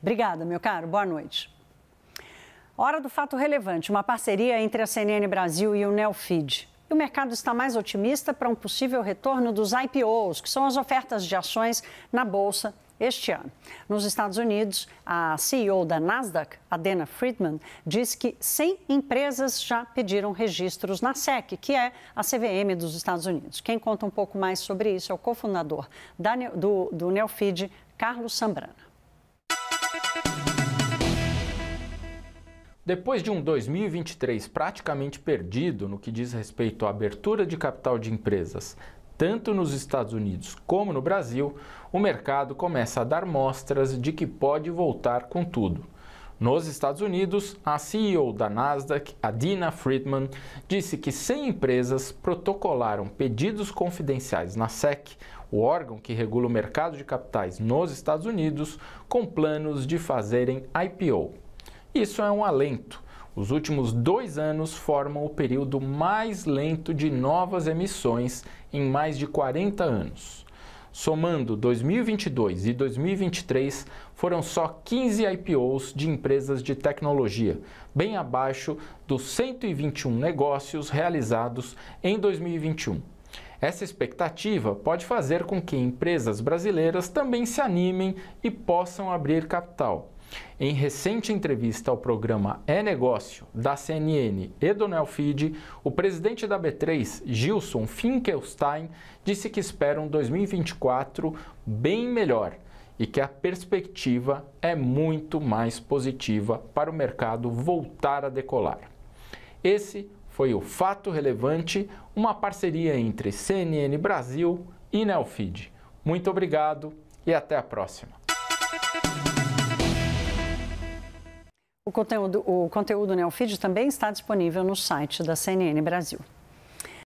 Obrigada, meu caro. Boa noite. Hora do fato relevante, uma parceria entre a CNN Brasil e o Nelfeed. E o mercado está mais otimista para um possível retorno dos IPOs, que são as ofertas de ações na bolsa este ano. Nos Estados Unidos, a CEO da Nasdaq, Adena Friedman, diz que 100 empresas já pediram registros na SEC, que é a CVM dos Estados Unidos. Quem conta um pouco mais sobre isso é o cofundador do, do Neofeed, Carlos Sambrana. Depois de um 2023 praticamente perdido no que diz respeito à abertura de capital de empresas, tanto nos Estados Unidos como no Brasil, o mercado começa a dar mostras de que pode voltar com tudo. Nos Estados Unidos, a CEO da Nasdaq, Adina Friedman, disse que 100 empresas protocolaram pedidos confidenciais na SEC, o órgão que regula o mercado de capitais nos Estados Unidos, com planos de fazerem IPO. Isso é um alento. Os últimos dois anos formam o período mais lento de novas emissões em mais de 40 anos. Somando 2022 e 2023, foram só 15 IPOs de empresas de tecnologia, bem abaixo dos 121 negócios realizados em 2021. Essa expectativa pode fazer com que empresas brasileiras também se animem e possam abrir capital. Em recente entrevista ao programa É Negócio, da CNN e do Neofeed, o presidente da B3, Gilson Finkelstein, disse que espera um 2024 bem melhor e que a perspectiva é muito mais positiva para o mercado voltar a decolar. Esse foi o Fato Relevante, uma parceria entre CNN Brasil e Neofeed. Muito obrigado e até a próxima. O conteúdo, o conteúdo Neofeed também está disponível no site da CNN Brasil.